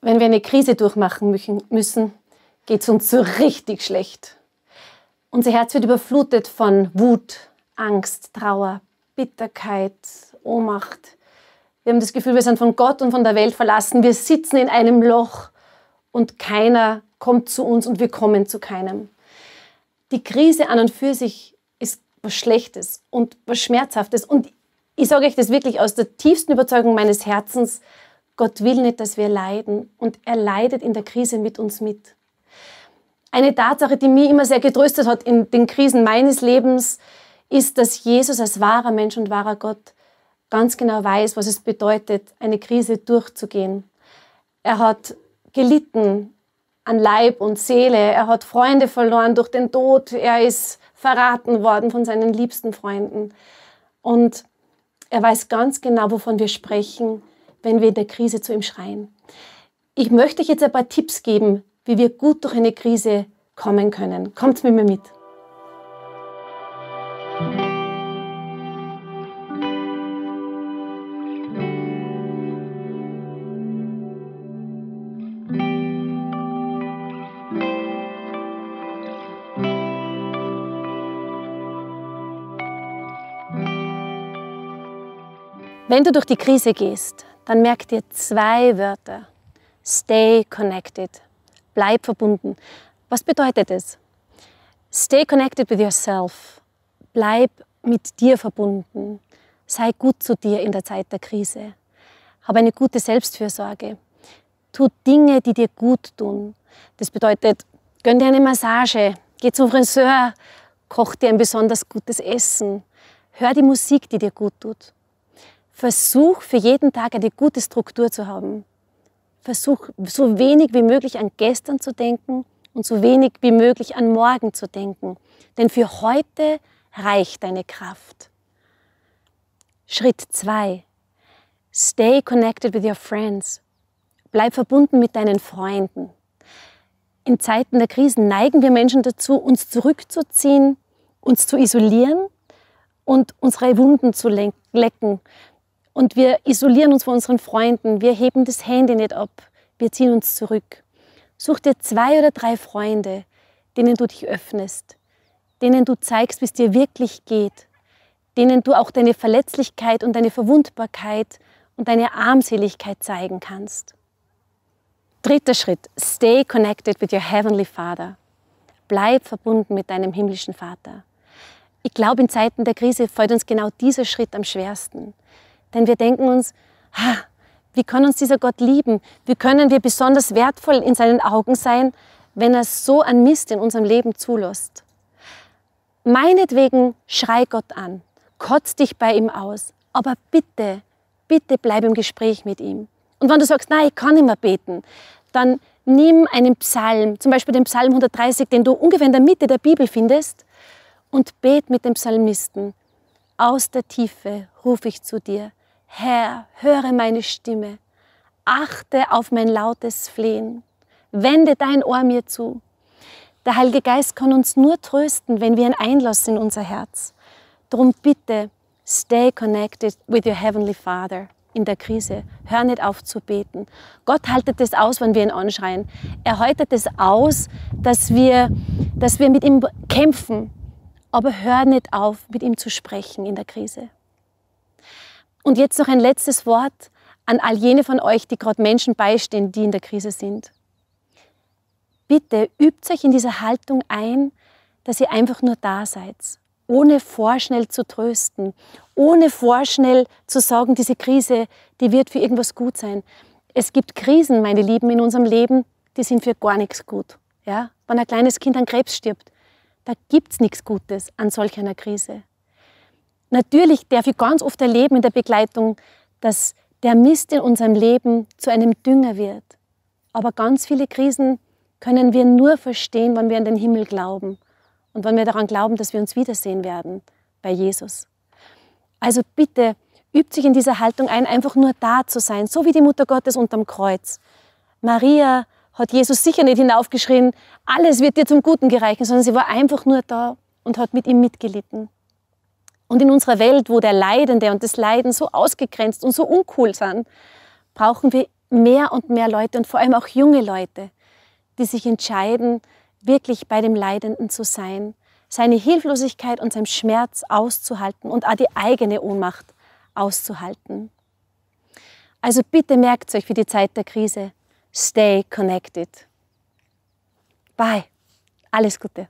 Wenn wir eine Krise durchmachen müssen, geht es uns so richtig schlecht. Unser Herz wird überflutet von Wut, Angst, Trauer, Bitterkeit, Ohnmacht. Wir haben das Gefühl, wir sind von Gott und von der Welt verlassen. Wir sitzen in einem Loch und keiner kommt zu uns und wir kommen zu keinem. Die Krise an und für sich ist was Schlechtes und was Schmerzhaftes. Und ich sage euch das wirklich aus der tiefsten Überzeugung meines Herzens, Gott will nicht, dass wir leiden und er leidet in der Krise mit uns mit. Eine Tatsache, die mich immer sehr getröstet hat in den Krisen meines Lebens, ist, dass Jesus als wahrer Mensch und wahrer Gott ganz genau weiß, was es bedeutet, eine Krise durchzugehen. Er hat gelitten an Leib und Seele, er hat Freunde verloren durch den Tod, er ist verraten worden von seinen liebsten Freunden. Und er weiß ganz genau, wovon wir sprechen, wenn wir in der Krise zu ihm schreien. Ich möchte euch jetzt ein paar Tipps geben, wie wir gut durch eine Krise kommen können. Kommt mit mir mit. Wenn du durch die Krise gehst, dann merk dir zwei Wörter. Stay connected. Bleib verbunden. Was bedeutet es? Stay connected with yourself. Bleib mit dir verbunden. Sei gut zu dir in der Zeit der Krise. Habe eine gute Selbstfürsorge. Tu Dinge, die dir gut tun. Das bedeutet, gönn dir eine Massage, geh zum Friseur, koch dir ein besonders gutes Essen, hör die Musik, die dir gut tut. Versuch für jeden Tag eine gute Struktur zu haben. Versuch so wenig wie möglich an gestern zu denken und so wenig wie möglich an morgen zu denken. Denn für heute reicht deine Kraft. Schritt 2. Stay connected with your friends. Bleib verbunden mit deinen Freunden. In Zeiten der Krisen neigen wir Menschen dazu, uns zurückzuziehen, uns zu isolieren und unsere Wunden zu lecken, und wir isolieren uns von unseren Freunden, wir heben das Handy nicht ab, wir ziehen uns zurück. Such dir zwei oder drei Freunde, denen du dich öffnest, denen du zeigst, wie es dir wirklich geht, denen du auch deine Verletzlichkeit und deine Verwundbarkeit und deine Armseligkeit zeigen kannst. Dritter Schritt, stay connected with your Heavenly Father. Bleib verbunden mit deinem himmlischen Vater. Ich glaube, in Zeiten der Krise fällt uns genau dieser Schritt am schwersten. Denn wir denken uns, ha, wie kann uns dieser Gott lieben? Wie können wir besonders wertvoll in seinen Augen sein, wenn er so an Mist in unserem Leben zulässt? Meinetwegen schrei Gott an, kotz dich bei ihm aus, aber bitte, bitte bleib im Gespräch mit ihm. Und wenn du sagst, nein, ich kann nicht mehr beten, dann nimm einen Psalm, zum Beispiel den Psalm 130, den du ungefähr in der Mitte der Bibel findest, und bet mit dem Psalmisten. Aus der Tiefe rufe ich zu dir. Herr, höre meine Stimme, achte auf mein lautes Flehen, wende dein Ohr mir zu. Der Heilige Geist kann uns nur trösten, wenn wir ihn Einlass in unser Herz. Drum bitte, stay connected with your Heavenly Father in der Krise. Hör nicht auf zu beten. Gott haltet es aus, wenn wir ihn anschreien. Er haltet es aus, dass wir, dass wir mit ihm kämpfen. Aber hör nicht auf, mit ihm zu sprechen in der Krise. Und jetzt noch ein letztes Wort an all jene von euch, die gerade Menschen beistehen, die in der Krise sind. Bitte übt euch in dieser Haltung ein, dass ihr einfach nur da seid, ohne vorschnell zu trösten, ohne vorschnell zu sagen, diese Krise, die wird für irgendwas gut sein. Es gibt Krisen, meine Lieben, in unserem Leben, die sind für gar nichts gut. Ja? Wenn ein kleines Kind an Krebs stirbt, da gibt es nichts Gutes an solch einer Krise. Natürlich darf ich ganz oft erleben in der Begleitung, dass der Mist in unserem Leben zu einem Dünger wird. Aber ganz viele Krisen können wir nur verstehen, wenn wir an den Himmel glauben und wenn wir daran glauben, dass wir uns wiedersehen werden bei Jesus. Also bitte übt sich in dieser Haltung ein, einfach nur da zu sein, so wie die Mutter Gottes unterm Kreuz. Maria hat Jesus sicher nicht hinaufgeschrien, alles wird dir zum Guten gereichen, sondern sie war einfach nur da und hat mit ihm mitgelitten. Und in unserer Welt, wo der Leidende und das Leiden so ausgegrenzt und so uncool sind, brauchen wir mehr und mehr Leute und vor allem auch junge Leute, die sich entscheiden, wirklich bei dem Leidenden zu sein, seine Hilflosigkeit und seinen Schmerz auszuhalten und auch die eigene Ohnmacht auszuhalten. Also bitte merkt euch für die Zeit der Krise, stay connected. Bye, alles Gute.